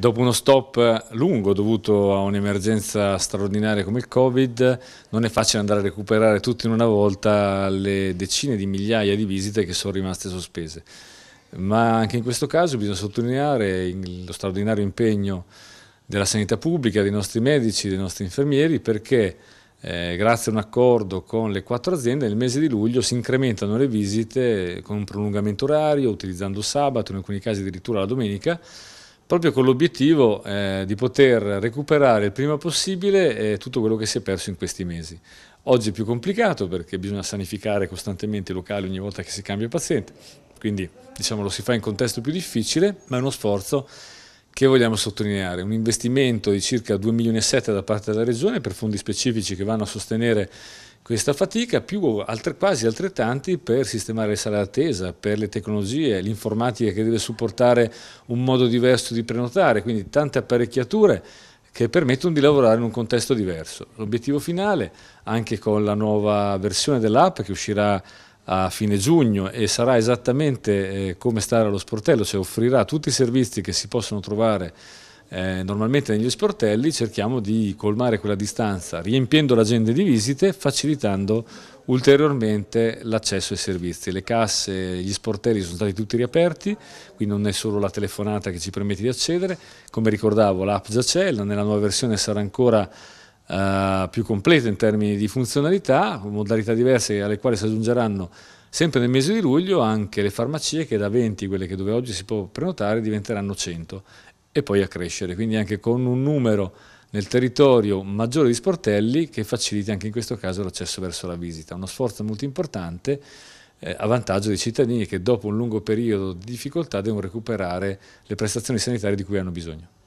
Dopo uno stop lungo dovuto a un'emergenza straordinaria come il Covid, non è facile andare a recuperare tutto in una volta le decine di migliaia di visite che sono rimaste sospese. Ma anche in questo caso bisogna sottolineare lo straordinario impegno della sanità pubblica, dei nostri medici, dei nostri infermieri, perché eh, grazie a un accordo con le quattro aziende nel mese di luglio si incrementano le visite con un prolungamento orario, utilizzando sabato, in alcuni casi addirittura la domenica, proprio con l'obiettivo eh, di poter recuperare il prima possibile eh, tutto quello che si è perso in questi mesi. Oggi è più complicato perché bisogna sanificare costantemente i locali ogni volta che si cambia paziente, quindi diciamo, lo si fa in contesto più difficile, ma è uno sforzo che vogliamo sottolineare, un investimento di circa 2 milioni e 7 da parte della Regione per fondi specifici che vanno a sostenere questa fatica, più altre, quasi altrettanti per sistemare le sale d'attesa, per le tecnologie, l'informatica che deve supportare un modo diverso di prenotare, quindi tante apparecchiature che permettono di lavorare in un contesto diverso. L'obiettivo finale, anche con la nuova versione dell'app che uscirà a fine giugno e sarà esattamente eh, come stare allo sportello, cioè offrirà tutti i servizi che si possono trovare eh, normalmente negli sportelli cerchiamo di colmare quella distanza riempiendo l'agenda di visite, facilitando ulteriormente l'accesso ai servizi. Le casse, gli sportelli sono stati tutti riaperti, quindi non è solo la telefonata che ci permette di accedere, come ricordavo l'app già c'è, nella nuova versione sarà ancora eh, più completa in termini di funzionalità, modalità diverse alle quali si aggiungeranno Sempre nel mese di luglio anche le farmacie che da 20, quelle che dove oggi si può prenotare, diventeranno 100 e poi a crescere, quindi anche con un numero nel territorio maggiore di sportelli che faciliti anche in questo caso l'accesso verso la visita. Uno sforzo molto importante eh, a vantaggio dei cittadini che dopo un lungo periodo di difficoltà devono recuperare le prestazioni sanitarie di cui hanno bisogno.